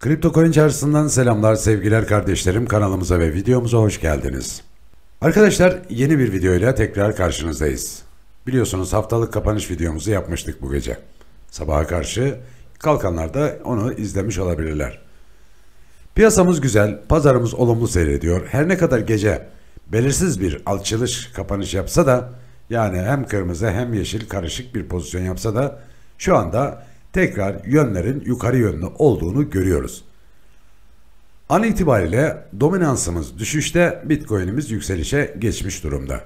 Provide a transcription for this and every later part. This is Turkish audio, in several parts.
Kripto Coin çarşısından selamlar sevgiler kardeşlerim kanalımıza ve videomuza hoş geldiniz. Arkadaşlar yeni bir videoyla tekrar karşınızdayız. Biliyorsunuz haftalık kapanış videomuzu yapmıştık bu gece. Sabaha karşı kalkanlar da onu izlemiş olabilirler. Piyasamız güzel, pazarımız olumlu seyrediyor. Her ne kadar gece belirsiz bir alçılış kapanış yapsa da yani hem kırmızı hem yeşil karışık bir pozisyon yapsa da şu anda tekrar yönlerin yukarı yönlü olduğunu görüyoruz. An itibariyle dominansımız düşüşte, Bitcoin'imiz yükselişe geçmiş durumda.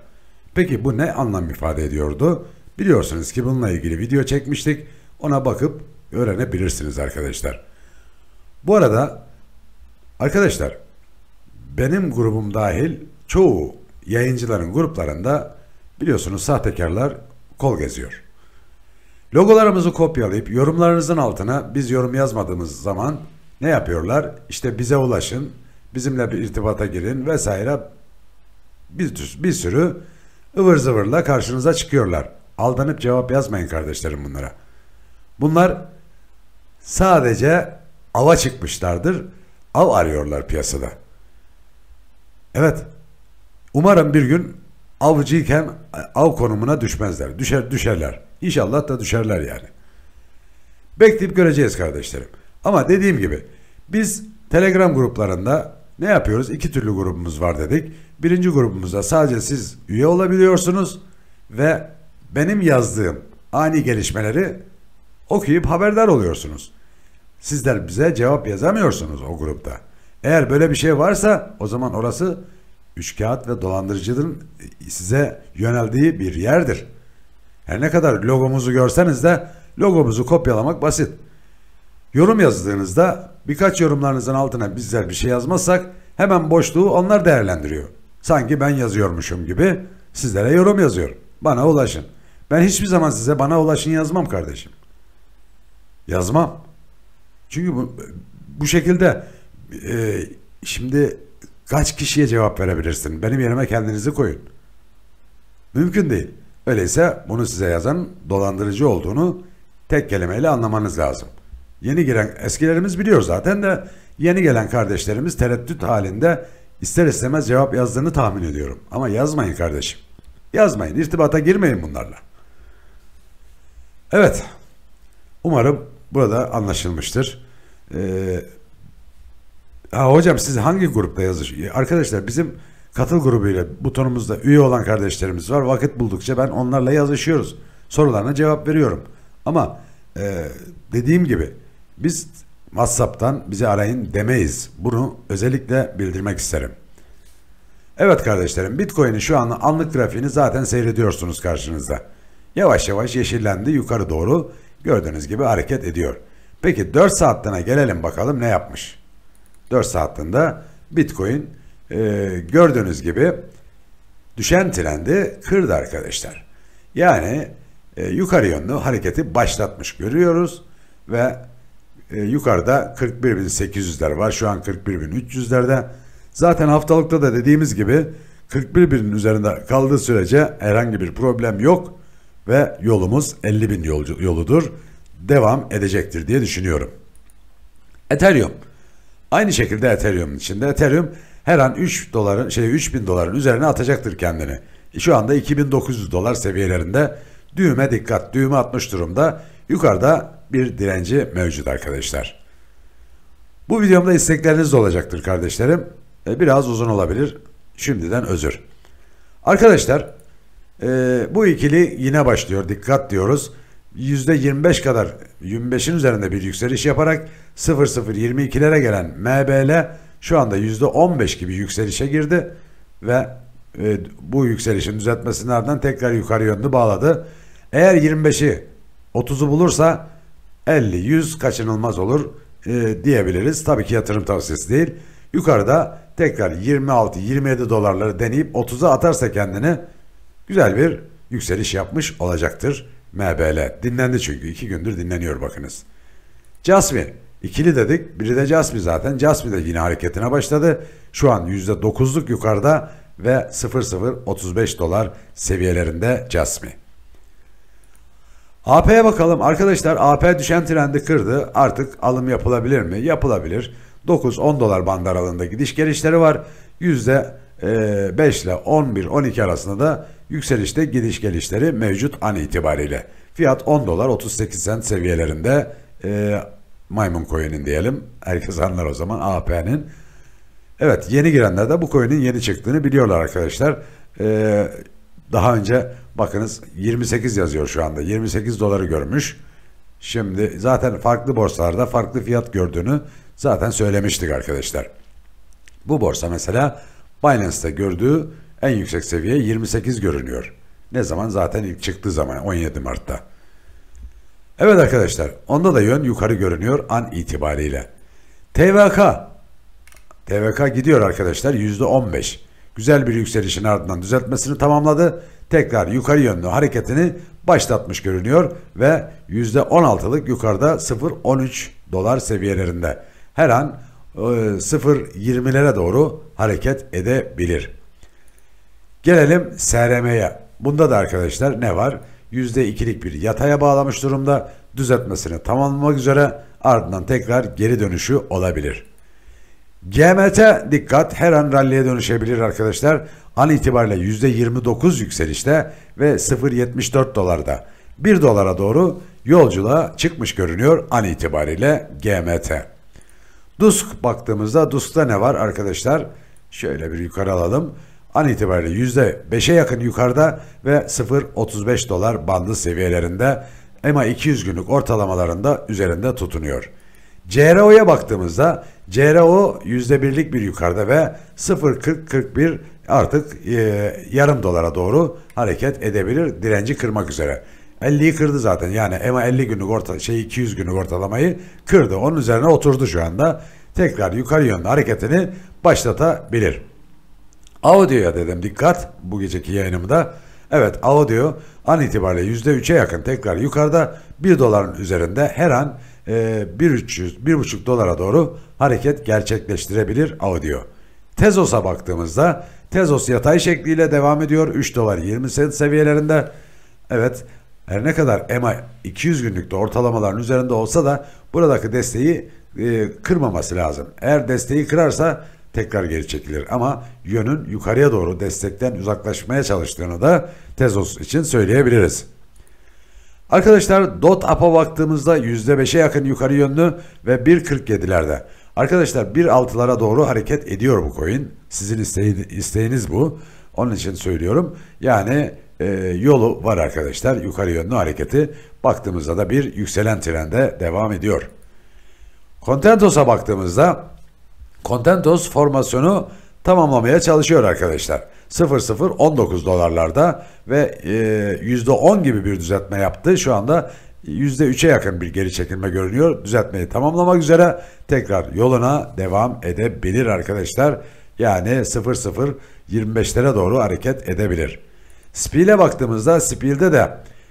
Peki bu ne anlam ifade ediyordu? Biliyorsunuz ki bununla ilgili video çekmiştik. Ona bakıp öğrenebilirsiniz arkadaşlar. Bu arada arkadaşlar benim grubum dahil çoğu yayıncıların gruplarında Biliyorsunuz sahtekarlar kol geziyor. Logolarımızı kopyalayıp yorumlarınızın altına biz yorum yazmadığımız zaman ne yapıyorlar? İşte bize ulaşın, bizimle bir irtibata girin vesaire bir, bir sürü ıvır zıvırla karşınıza çıkıyorlar. Aldanıp cevap yazmayın kardeşlerim bunlara. Bunlar sadece ava çıkmışlardır. Av arıyorlar piyasada. Evet. Umarım bir gün avcıyken av konumuna düşmezler. Düşer düşerler. İnşallah da düşerler yani. Bekleyip göreceğiz kardeşlerim. Ama dediğim gibi biz Telegram gruplarında ne yapıyoruz? İki türlü grubumuz var dedik. Birinci grubumuzda sadece siz üye olabiliyorsunuz ve benim yazdığım ani gelişmeleri okuyup haberdar oluyorsunuz. Sizler bize cevap yazamıyorsunuz o grupta. Eğer böyle bir şey varsa o zaman orası müşkihat ve dolandırıcının e, size yöneldiği bir yerdir. Her ne kadar logomuzu görseniz de logomuzu kopyalamak basit. Yorum yazdığınızda birkaç yorumlarınızın altına bizler bir şey yazmazsak hemen boşluğu onlar değerlendiriyor. Sanki ben yazıyormuşum gibi sizlere yorum yazıyorum. Bana ulaşın. Ben hiçbir zaman size bana ulaşın yazmam kardeşim. Yazmam. Çünkü bu, bu şekilde e, şimdi Kaç kişiye cevap verebilirsin? Benim yerime kendinizi koyun. Mümkün değil. Öyleyse bunu size yazan dolandırıcı olduğunu tek kelimeyle anlamanız lazım. Yeni giren eskilerimiz biliyor zaten de yeni gelen kardeşlerimiz tereddüt halinde ister istemez cevap yazdığını tahmin ediyorum. Ama yazmayın kardeşim. Yazmayın. İrtibata girmeyin bunlarla. Evet. Umarım burada anlaşılmıştır. Ee, Ha, hocam siz hangi grupta yazış? E, arkadaşlar bizim katıl grubuyla butonumuzda üye olan kardeşlerimiz var. Vakit buldukça ben onlarla yazışıyoruz. Sorularına cevap veriyorum. Ama e, dediğim gibi biz WhatsApp'tan bizi arayın demeyiz. Bunu özellikle bildirmek isterim. Evet kardeşlerim Bitcoin'in şu an anlık grafiğini zaten seyrediyorsunuz karşınızda. Yavaş yavaş yeşillendi yukarı doğru gördüğünüz gibi hareket ediyor. Peki 4 saatliğine gelelim bakalım ne yapmış. 4 saatinde Bitcoin e, gördüğünüz gibi düşen trendi kırdı arkadaşlar. Yani e, yukarı yönlü hareketi başlatmış görüyoruz ve e, yukarıda 41.800'ler var. Şu an 41.300'lerde. Zaten haftalıkta da dediğimiz gibi 41.000'in üzerinde kaldığı sürece herhangi bir problem yok ve yolumuz 50.000 yoludur. Devam edecektir diye düşünüyorum. Ethereum Aynı şekilde Ethereum'un içinde. Ethereum her an 3 doların şey 3000 doların üzerine atacaktır kendini. E, şu anda 2900 dolar seviyelerinde düğüme dikkat düğüme atmış durumda. Yukarıda bir direnci mevcut arkadaşlar. Bu videomda istekleriniz de olacaktır kardeşlerim. E, biraz uzun olabilir. Şimdiden özür. Arkadaşlar e, bu ikili yine başlıyor. Dikkat diyoruz. %25 kadar 25'in üzerinde bir yükseliş yaparak 0022'lere gelen MBL şu anda %15 gibi yükselişe girdi ve e, bu yükselişin düzeltmesinin ardından tekrar yukarı yönlü bağladı. Eğer 25'i 30'u bulursa 50-100 kaçınılmaz olur e, diyebiliriz. Tabii ki yatırım tavsiyesi değil. Yukarıda tekrar 26-27 dolarları deneyip 30'a atarsa kendini güzel bir yükseliş yapmış olacaktır. MBL. Dinlendi çünkü. iki gündür dinleniyor bakınız. Jasmi. ikili dedik. Biri de Jasmi zaten. Jasmi de yine hareketine başladı. Şu an %9'luk yukarıda ve 0.035 dolar seviyelerinde Jasmi. AP'ye bakalım. Arkadaşlar AP düşen trendi kırdı. Artık alım yapılabilir mi? Yapılabilir. 9-10 dolar bandı aralığında gidiş gelişleri var. %5 ile 11-12 arasında da Yükselişte gidiş gelişleri mevcut an itibariyle. Fiyat 10 dolar 38 sent seviyelerinde e, maymun coin'in diyelim. Herkes anlar o zaman AP'nin. Evet yeni girenler de bu coin'in yeni çıktığını biliyorlar arkadaşlar. Ee, daha önce bakınız 28 yazıyor şu anda. 28 doları görmüş. Şimdi zaten farklı borsalarda farklı fiyat gördüğünü zaten söylemiştik arkadaşlar. Bu borsa mesela binance'te gördüğü en yüksek seviye 28 görünüyor. Ne zaman zaten ilk çıktığı zaman 17 Mart'ta. Evet arkadaşlar onda da yön yukarı görünüyor an itibariyle. TVK TVK gidiyor arkadaşlar %15. Güzel bir yükselişin ardından düzeltmesini tamamladı. Tekrar yukarı yönlü hareketini başlatmış görünüyor ve %16'lık yukarıda 0.13 dolar seviyelerinde. Her an 0.20'lere e, doğru hareket edebilir. Gelelim SRM'ye. Bunda da arkadaşlar ne var? %2'lik bir yataya bağlamış durumda düzeltmesini tamamlamak üzere ardından tekrar geri dönüşü olabilir. GMT dikkat her an ralliye dönüşebilir arkadaşlar. An itibariyle %29 yükselişte ve 0.74 dolarda 1 dolara doğru yolculuğa çıkmış görünüyor an itibariyle GMT. DUSK baktığımızda DUSK'ta ne var arkadaşlar? Şöyle bir yukarı alalım an itibariyle %5'e yakın yukarıda ve 0.35 dolar bandı seviyelerinde EMA 200 günlük ortalamalarında üzerinde tutunuyor. CRO'ya baktığımızda CRO %1'lik bir yukarıda ve 0.40-41 artık e, yarım dolara doğru hareket edebilir direnci kırmak üzere. 50'yi kırdı zaten yani EMA 50 günlük orta şey 200 günlük ortalamayı kırdı. Onun üzerine oturdu şu anda. Tekrar yukarı yönlü hareketini başlatabilir. Audio'ya dedim dikkat bu geceki yayınımda. Evet Audio an itibariyle %3'e yakın tekrar yukarıda 1 doların üzerinde her an e, 1.300 1.5 dolara doğru hareket gerçekleştirebilir Audio. Tezos'a baktığımızda Tezos yatay şekliyle devam ediyor 3 dolar 20 sent seviyelerinde. Evet her ne kadar EMA 200 günlükte ortalamaların üzerinde olsa da buradaki desteği e, kırmaması lazım. Eğer desteği kırarsa tekrar geri çekilir. Ama yönün yukarıya doğru destekten uzaklaşmaya çalıştığını da Tezos için söyleyebiliriz. Arkadaşlar dot apa baktığımızda %5'e yakın yukarı yönlü ve 1.47'lerde. Arkadaşlar 1.6'lara doğru hareket ediyor bu coin. Sizin isteğiniz bu. Onun için söylüyorum. Yani e, yolu var arkadaşlar. Yukarı yönlü hareketi baktığımızda da bir yükselen trende devam ediyor. Contentos'a baktığımızda Contentos formasyonu tamamlamaya çalışıyor arkadaşlar. 0.019 dolarlarda ve e, %10 gibi bir düzeltme yaptı. Şu anda %3'e yakın bir geri çekilme görünüyor. Düzeltmeyi tamamlamak üzere tekrar yoluna devam edebilir arkadaşlar. Yani 0.025'lere doğru hareket edebilir. Spiel'e baktığımızda Spiel'de de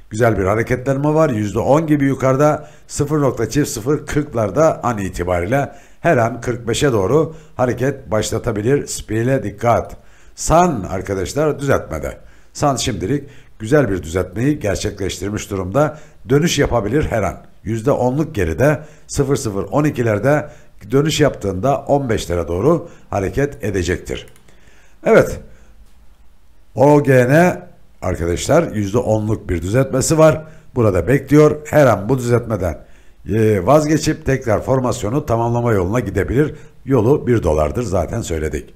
Güzel bir hareketlenme var. %10 gibi yukarıda 0.0040'larda an itibariyle her an 45'e doğru hareket başlatabilir. Spile dikkat. San arkadaşlar düzeltmede. San şimdilik güzel bir düzeltmeyi gerçekleştirmiş durumda. Dönüş yapabilir her an. %10'luk geride 0012'lerde dönüş yaptığında 15'lere doğru hareket edecektir. Evet. OGN arkadaşlar %10'luk bir düzeltmesi var. Burada bekliyor. Her an bu düzeltmeden e, vazgeçip tekrar formasyonu tamamlama yoluna gidebilir. Yolu 1 dolardır zaten söyledik.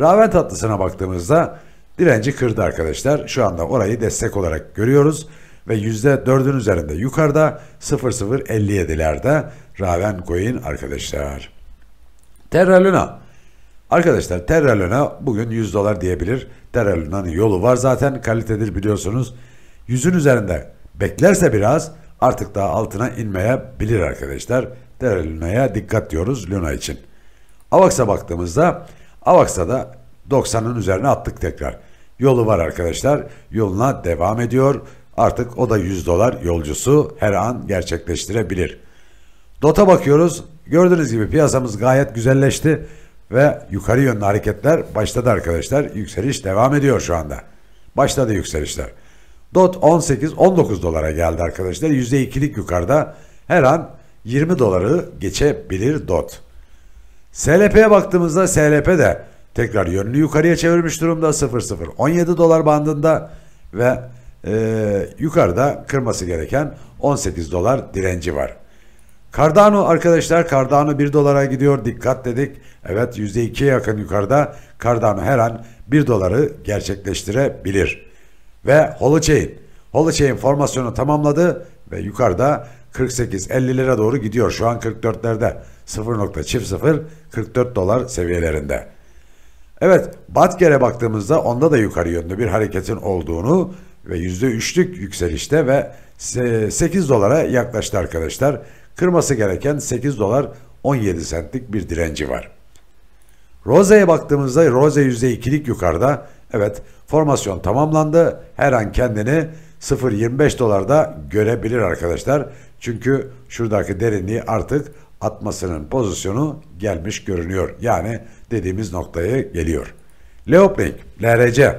Raven tatlısına baktığımızda direnci kırdı arkadaşlar. Şu anda orayı destek olarak görüyoruz ve %4'ün üzerinde yukarıda 0057'lerde Raven Coin arkadaşlar. Terra Luna Arkadaşlar Terra Luna bugün 100 dolar diyebilir. Terra Luna'nın yolu var zaten kalitedir biliyorsunuz. 100'ün üzerinde beklerse biraz artık daha altına inmeyebilir arkadaşlar. Terra Luna'ya dikkat diyoruz Luna için. Avax'a baktığımızda Avax'a da 90'ın üzerine attık tekrar. Yolu var arkadaşlar. Yoluna devam ediyor. Artık o da 100 dolar yolcusu her an gerçekleştirebilir. DOT'a bakıyoruz. Gördüğünüz gibi piyasamız gayet güzelleşti. Ve yukarı yönlü hareketler başladı arkadaşlar. Yükseliş devam ediyor şu anda. Başladı yükselişler. DOT 18-19 dolara geldi arkadaşlar. %2'lik yukarıda her an 20 doları geçebilir DOT. SLP'ye baktığımızda SLP de tekrar yönünü yukarıya çevirmiş durumda 0, 0. 17 dolar bandında ve e, yukarıda kırması gereken 18 dolar direnci var. Cardano arkadaşlar Cardano 1 dolara gidiyor dikkat dedik. Evet %2'ye yakın yukarıda Cardano her an 1 doları gerçekleştirebilir. Ve Holochain. Holochain formasyonu tamamladı ve yukarıda 48-50'lere 50 doğru gidiyor. Şu an 44'lerde 0.00 44 dolar seviyelerinde. Evet Batkere baktığımızda onda da yukarı yönde bir hareketin olduğunu ve %3'lük yükselişte ve 8 dolara yaklaştı arkadaşlar. Kırması gereken 8 dolar 17 sentlik bir direnci var. Rose'ye baktığımızda Rose yüzde ikilik yukarıda. Evet formasyon tamamlandı. Her an kendini 0.25 dolarda görebilir arkadaşlar. Çünkü şuradaki derinliği artık atmasının pozisyonu gelmiş görünüyor. Yani dediğimiz noktaya geliyor. Leoplink, LRC.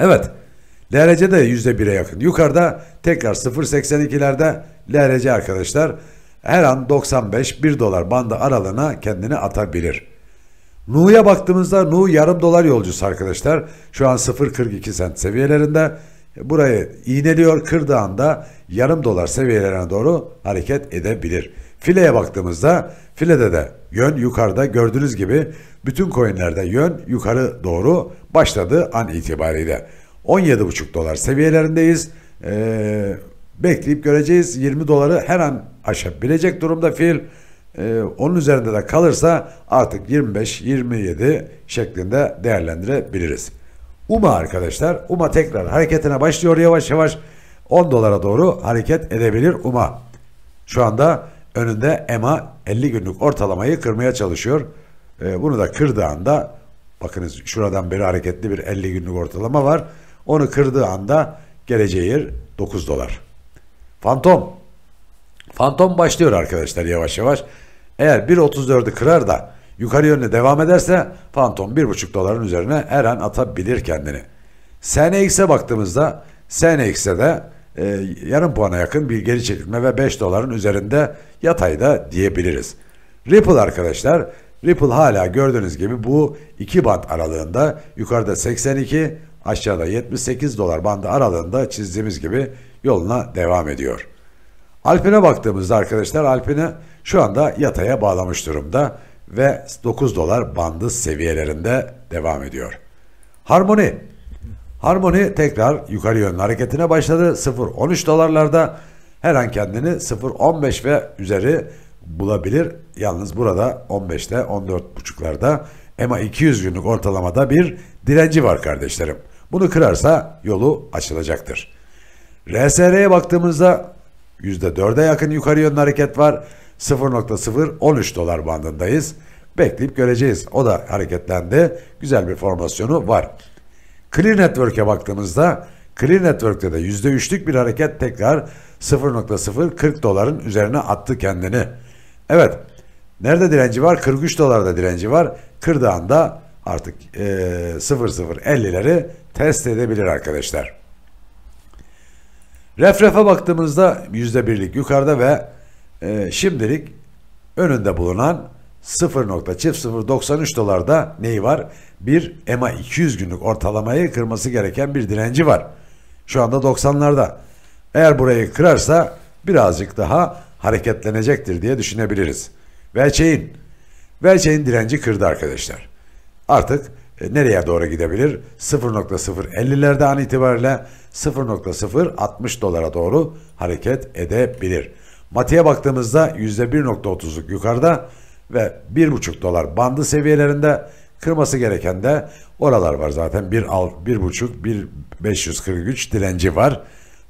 Evet, LRC de %1'e yakın. Yukarıda tekrar 0.82'lerde LRC arkadaşlar her an 95-1 dolar bandı aralığına kendini atabilir. Nu'ya baktığımızda Nu yarım dolar yolcusu arkadaşlar. Şu an 0.42 sent seviyelerinde. Burayı iğneliyor kırdığında yarım dolar seviyelerine doğru hareket edebilir. Fileye baktığımızda filede de yön yukarıda gördüğünüz gibi bütün coinlerde yön yukarı doğru başladığı an itibariyle. 17,5 dolar seviyelerindeyiz. Ee, Bekleyip göreceğiz. 20 doları her an aşabilecek durumda fil. Ee, onun üzerinde de kalırsa artık 25-27 şeklinde değerlendirebiliriz. UMA arkadaşlar. UMA tekrar hareketine başlıyor yavaş yavaş. 10 dolara doğru hareket edebilir UMA. Şu anda önünde EMA 50 günlük ortalamayı kırmaya çalışıyor. Ee, bunu da kırdığı anda bakınız şuradan beri hareketli bir 50 günlük ortalama var. Onu kırdığı anda geleceği yer 9 dolar. Fantom. Fantom başlıyor arkadaşlar yavaş yavaş. Eğer 1.34'ü kırar da yukarı yönde devam ederse Fantom 1.5 doların üzerine her an atabilir kendini. SNX'e baktığımızda SNX'e de e, yarım puana yakın bir geri çekilme ve 5 doların üzerinde yatayda diyebiliriz. Ripple arkadaşlar Ripple hala gördüğünüz gibi bu iki band aralığında yukarıda 82 aşağıda 78 dolar bandı aralığında çizdiğimiz gibi yoluna devam ediyor. Alpine baktığımızda arkadaşlar Alpine şu anda yataya bağlamış durumda ve 9 dolar bandı seviyelerinde devam ediyor. Harmoni Harmoni tekrar yukarı yönlü hareketine başladı. 0.13 dolarlarda her an kendini 0.15 ve üzeri bulabilir. Yalnız burada 15'te 14.5'larda EMA 200 günlük ortalamada bir direnci var kardeşlerim. Bunu kırarsa yolu açılacaktır. RSR'ye baktığımızda %4'e yakın yukarı yönlü hareket var. 0.013 dolar bandındayız. Bekleyip göreceğiz. O da hareketlendi. Güzel bir formasyonu var. Clear Network'e baktığımızda Clear Network'te de %3'lük bir hareket tekrar 0.040 doların üzerine attı kendini. Evet. Nerede direnci var? 43 dolarda direnci var. Kırdağında artık e, 0050'leri test edebilir arkadaşlar. Refrefe baktığımızda %1'lik yukarıda ve e, şimdilik önünde bulunan 0.0093 dolarda neyi var? Bir EMA 200 günlük ortalamayı kırması gereken bir direnci var. Şu anda 90'larda. Eğer burayı kırarsa birazcık daha hareketlenecektir diye düşünebiliriz. Velçeyin. Velçeyin direnci kırdı arkadaşlar. Artık e, nereye doğru gidebilir? 0.050'lerde an itibariyle 0.060 dolara doğru hareket edebilir. Mati'ye baktığımızda %1.30'luk yukarıda ve 1.5 dolar bandı seviyelerinde kırması gereken de oralar var zaten 1.5 1.543 direnci var.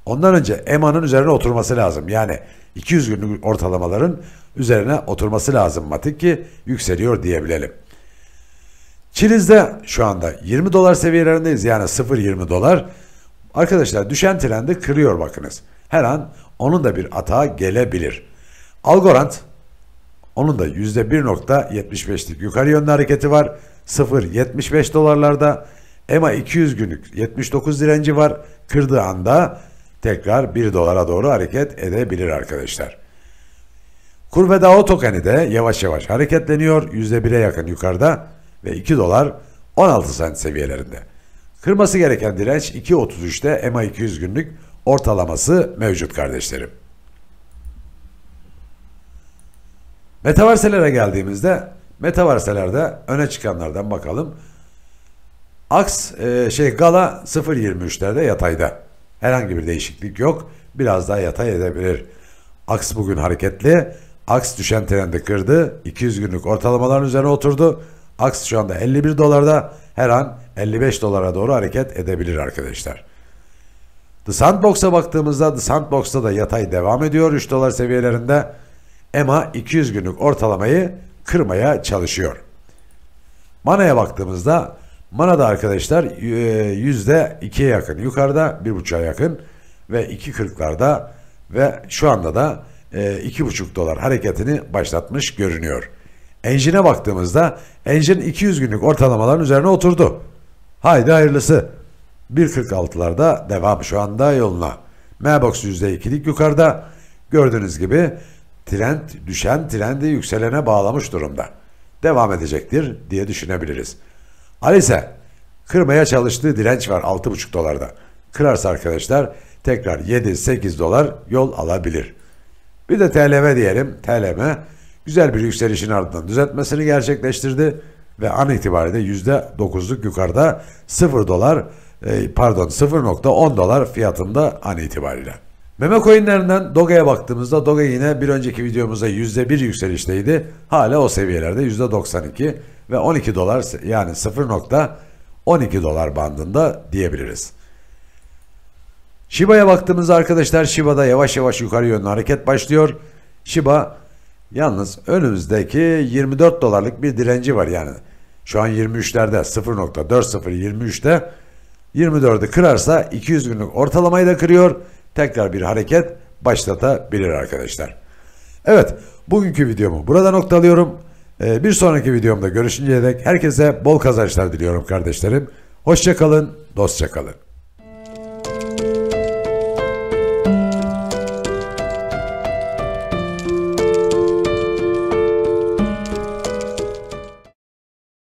Ondan önce EMA'nın üzerine oturması lazım. Yani 200 günlük ortalamaların üzerine oturması lazım Matik ki yükseliyor diyebilelim. Çiliz'de şu anda 20 dolar seviyelerindeyiz. Yani 0.20 dolar. Arkadaşlar düşen trendi kırıyor bakınız. Her an onun da bir atağı gelebilir. Algorand onun da %1.75'lik yukarı yönlü hareketi var. 0.75 dolarlarda. EMA 200 günlük 79 direnci var. Kırdığı anda tekrar 1 dolara doğru hareket edebilir arkadaşlar. Kurve otokanı da yavaş yavaş hareketleniyor. %1'e yakın yukarıda ve 2 dolar 16 sent seviyelerinde. Kırması gereken direnç 2.33'te MA 200 günlük ortalaması mevcut kardeşlerim. Metaverselere geldiğimizde metaverselerde öne çıkanlardan bakalım. Aks e, şey Gala 0.23'lerde yatayda. Herhangi bir değişiklik yok. Biraz daha yatay edebilir. Aks bugün hareketli. Aks düşen trendi kırdı. 200 günlük ortalamaların üzerine oturdu. Aks şu anda 51 dolarda her an 55 dolara doğru hareket edebilir arkadaşlar. The Sandbox'a baktığımızda The Sandbox'ta da yatay devam ediyor 3 dolar seviyelerinde. EMA 200 günlük ortalamayı kırmaya çalışıyor. Mana'ya baktığımızda Mana da arkadaşlar %2'ye e, yakın yukarıda 1.5'a yakın ve 2.40'larda ve şu anda da 2.5 e, dolar hareketini başlatmış görünüyor. Enjine baktığımızda enjin 200 günlük ortalamaların üzerine oturdu. Haydi hayırlısı. 1.46'larda devam şu anda yoluna. Mabox %2'lik yukarıda. Gördüğünüz gibi trend düşen trendi yükselene bağlamış durumda. Devam edecektir diye düşünebiliriz. Alise kırmaya çalıştığı direnç var 6.5 dolarda. Kırarsa arkadaşlar tekrar 7-8 dolar yol alabilir. Bir de TLM diyelim. TLM güzel bir yükselişin ardından düzeltmesini gerçekleştirdi ve an itibariyle %9'luk yukarıda 0 dolar e, pardon 0.10 dolar fiyatında an itibariyle. Meme coinlerinden Doge'ye baktığımızda Doge yine bir önceki videomuzda %1 yükselişteydi. Hala o seviyelerde %92 ve 12 dolar yani 0.12 dolar bandında diyebiliriz. Shiba'ya baktığımızda arkadaşlar Shiba'da yavaş yavaş yukarı yönlü hareket başlıyor. Shiba Yalnız önümüzdeki 24 dolarlık bir direnci var yani. Şu an 23'lerde 0.4023'te 24'ü kırarsa 200 günlük ortalamayı da kırıyor. Tekrar bir hareket başlatabilir arkadaşlar. Evet bugünkü videomu burada noktalıyorum. Ee, bir sonraki videomda görüşünceye dek herkese bol kazançlar diliyorum kardeşlerim. Hoşçakalın, dostça kalın.